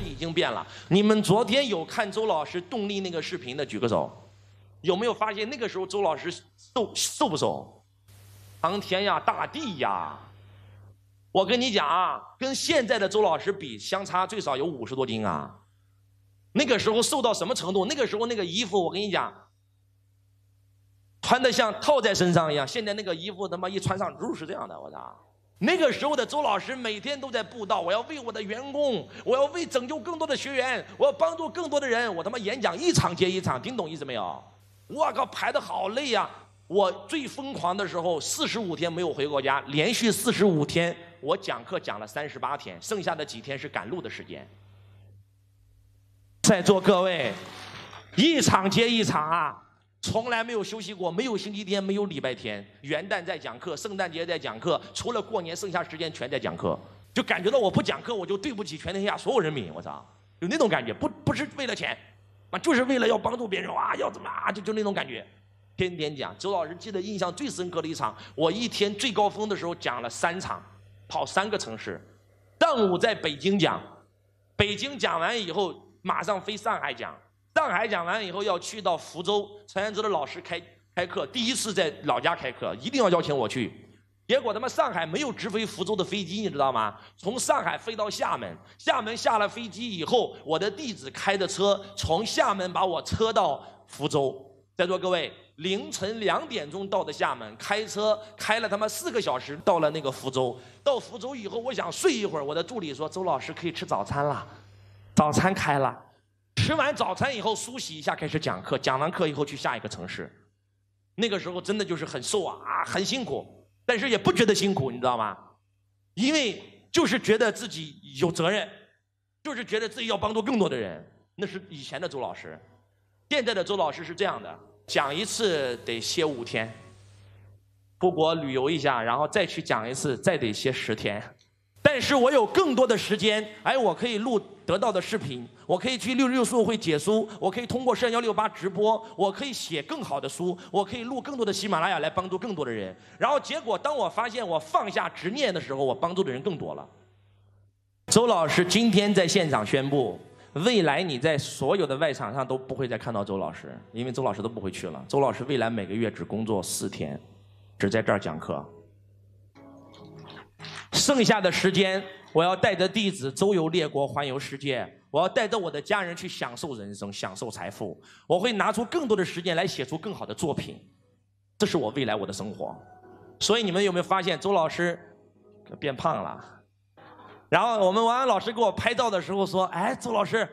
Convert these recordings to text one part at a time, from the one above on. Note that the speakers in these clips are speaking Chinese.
是已经变了。你们昨天有看周老师动力那个视频的举个手？有没有发现那个时候周老师瘦瘦不瘦？苍天呀，大地呀！我跟你讲啊，跟现在的周老师比，相差最少有五十多斤啊。那个时候瘦到什么程度？那个时候那个衣服我跟你讲，穿的像套在身上一样。现在那个衣服他妈一穿上肉是这样的，我操！那个时候的周老师每天都在布道，我要为我的员工，我要为拯救更多的学员，我要帮助更多的人，我他妈演讲一场接一场，听懂意思没有？我靠，排的好累呀！我最疯狂的时候，四十五天没有回过家，连续四十五天我讲课讲了三十八天，剩下的几天是赶路的时间。在座各位，一场接一场啊！从来没有休息过，没有星期天，没有礼拜天，元旦在讲课，圣诞节在讲课，除了过年，剩下时间全在讲课，就感觉到我不讲课，我就对不起全天下所有人民，我操，有那种感觉，不不是为了钱，啊，就是为了要帮助别人，哇，要怎么啊，就就那种感觉，天天讲。周老师记得印象最深刻的一场，我一天最高峰的时候讲了三场，跑三个城市，上午在北京讲，北京讲完以后马上飞上海讲。上海讲完以后要去到福州，陈彦之的老师开开课，第一次在老家开课，一定要邀请我去。结果他妈上海没有直飞福州的飞机，你知道吗？从上海飞到厦门，厦门下了飞机以后，我的弟子开的车从厦门把我车到福州。在座各位凌晨两点钟到的厦门，开车开了他妈四个小时到了那个福州。到福州以后，我想睡一会儿，我的助理说周老师可以吃早餐了，早餐开了。吃完早餐以后梳洗一下开始讲课，讲完课以后去下一个城市。那个时候真的就是很瘦啊，很辛苦，但是也不觉得辛苦，你知道吗？因为就是觉得自己有责任，就是觉得自己要帮助更多的人。那是以前的周老师，现在的周老师是这样的：讲一次得歇五天，出国旅游一下，然后再去讲一次，再得歇十天。但是我有更多的时间，哎，我可以录得到的视频，我可以去六六书会解书，我可以通过摄像幺六八直播，我可以写更好的书，我可以录更多的喜马拉雅来帮助更多的人。然后结果，当我发现我放下执念的时候，我帮助的人更多了。周老师今天在现场宣布，未来你在所有的外场上都不会再看到周老师，因为周老师都不会去了。周老师未来每个月只工作四天，只在这儿讲课。剩下的时间，我要带着弟子周游列国，环游世界；我要带着我的家人去享受人生，享受财富。我会拿出更多的时间来写出更好的作品，这是我未来我的生活。所以你们有没有发现，周老师变胖了？然后我们王安老师给我拍照的时候说：“哎，周老师，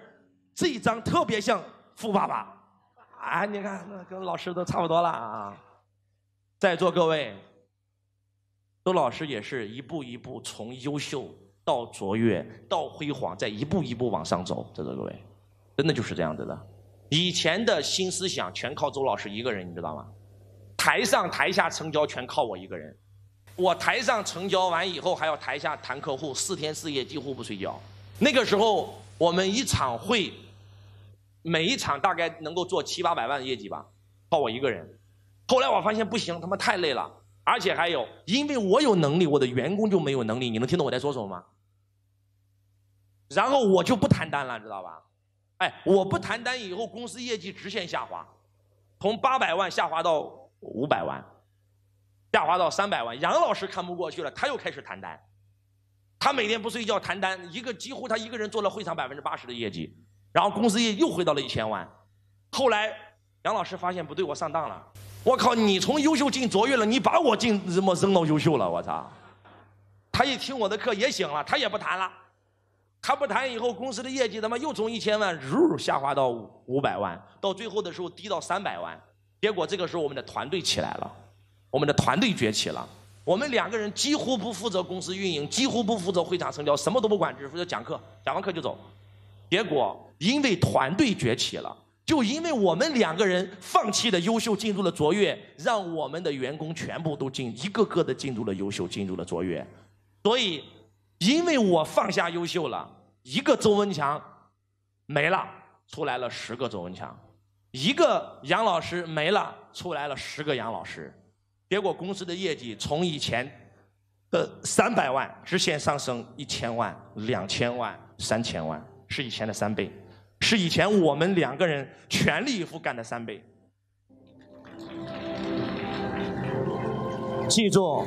这一张特别像富爸爸啊！你看，那跟老师都差不多了啊。”在座各位。周老师也是一步一步从优秀到卓越到辉煌，在一步一步往上走，在座各位，真的就是这样子的。以前的新思想全靠周老师一个人，你知道吗？台上台下成交全靠我一个人。我台上成交完以后，还要台下谈客户，四天四夜几乎不睡觉。那个时候我们一场会，每一场大概能够做七八百万的业绩吧，靠我一个人。后来我发现不行，他妈太累了。而且还有，因为我有能力，我的员工就没有能力。你能听懂我在说什么吗？然后我就不谈单了，知道吧？哎，我不谈单以后，公司业绩直线下滑，从八百万下滑到五百万，下滑到三百万。杨老师看不过去了，他又开始谈单，他每天不睡觉谈单，一个几乎他一个人做了会场百分之八十的业绩，然后公司又又回到了一千万。后来杨老师发现不对，我上当了。我靠！你从优秀进卓越了，你把我进扔么扔到优秀了，我操！他一听我的课也醒了，他也不谈了，他不谈以后公司的业绩他妈又从一千万如如下滑到五百万，到最后的时候低到三百万。结果这个时候我们的团队起来了，我们的团队崛起了。我们两个人几乎不负责公司运营，几乎不负责会场成交，什么都不管，只负责讲课，讲完课就走。结果因为团队崛起了。就因为我们两个人放弃的优秀，进入了卓越，让我们的员工全部都进，一个个的进入了优秀，进入了卓越。所以，因为我放下优秀了，一个周文强没了，出来了十个周文强；一个杨老师没了，出来了十个杨老师。结果公司的业绩从以前的三百万直线上升一千万、两千万、三千万，是以前的三倍。是以前我们两个人全力以赴干的三倍。记住，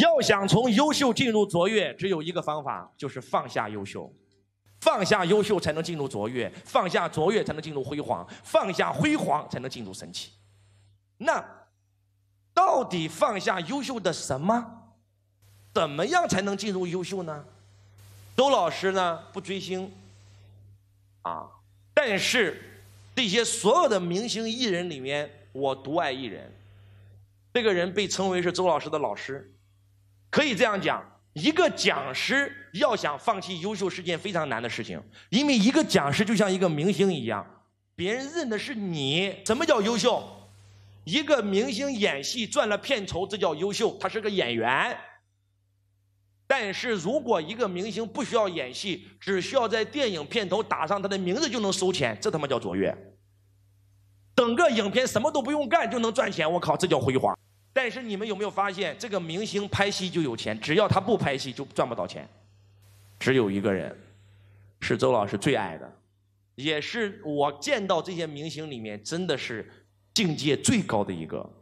要想从优秀进入卓越，只有一个方法，就是放下优秀。放下优秀才能进入卓越，放下卓越才能进入辉煌，放下辉煌才能进入神奇。那到底放下优秀的什么？怎么样才能进入优秀呢？周老师呢？不追星。啊！但是这些所有的明星艺人里面，我独爱一人。这个人被称为是周老师的老师，可以这样讲：一个讲师要想放弃优秀是件非常难的事情，因为一个讲师就像一个明星一样，别人认的是你。什么叫优秀？一个明星演戏赚了片酬，这叫优秀，他是个演员。但是如果一个明星不需要演戏，只需要在电影片头打上他的名字就能收钱，这他妈叫卓越！整个影片什么都不用干就能赚钱，我靠，这叫辉煌！但是你们有没有发现，这个明星拍戏就有钱，只要他不拍戏就赚不到钱。只有一个人，是周老师最爱的，也是我见到这些明星里面真的是境界最高的一个。